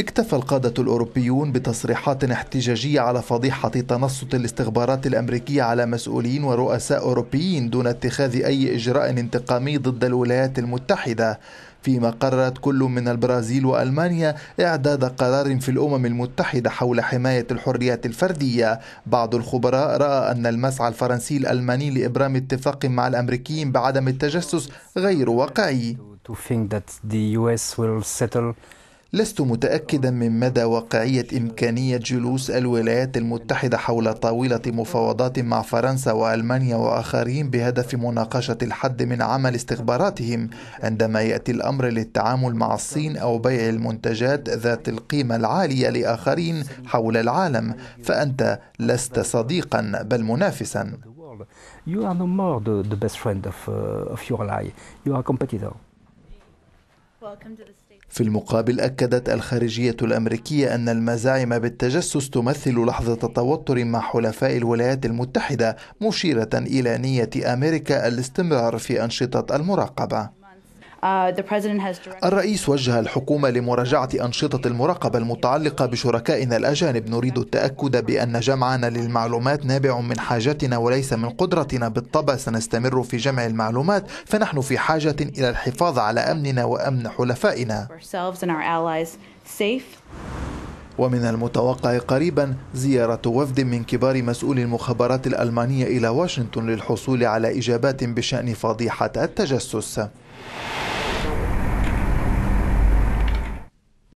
اكتفى القادة الأوروبيون بتصريحات احتجاجية على فضيحة تنصت الاستخبارات الأمريكية على مسؤولين ورؤساء أوروبيين دون اتخاذ أي إجراء انتقامي ضد الولايات المتحدة فيما قررت كل من البرازيل وألمانيا إعداد قرار في الأمم المتحدة حول حماية الحريات الفردية بعض الخبراء رأى أن المسعى الفرنسي الألماني لإبرام اتفاق مع الأمريكيين بعدم التجسس غير واقعي لست متأكدا من مدى واقعية إمكانية جلوس الولايات المتحدة حول طاولة مفاوضات مع فرنسا وألمانيا وآخرين بهدف مناقشة الحد من عمل استخباراتهم عندما يأتي الأمر للتعامل مع الصين أو بيع المنتجات ذات القيمة العالية لآخرين حول العالم فأنت لست صديقا بل منافسا You are no more the, the best friend of, uh, of your ally. You are a competitor. في المقابل أكدت الخارجية الأمريكية أن المزاعم بالتجسس تمثل لحظة توتر مع حلفاء الولايات المتحدة مشيرة إلى نية أمريكا الاستمرار في أنشطة المراقبة آه، الرئيس وجه الحكومة لمراجعة أنشطة المراقبة المتعلقة بشركائنا الأجانب نريد التأكد بأن جمعنا للمعلومات نابع من حاجتنا وليس من قدرتنا بالطبع سنستمر في جمع المعلومات فنحن في حاجة إلى الحفاظ على أمننا وأمن حلفائنا ومن المتوقع قريبا زيارة وفد من كبار مسؤولي المخابرات الألمانية إلى واشنطن للحصول على إجابات بشأن فضيحة التجسس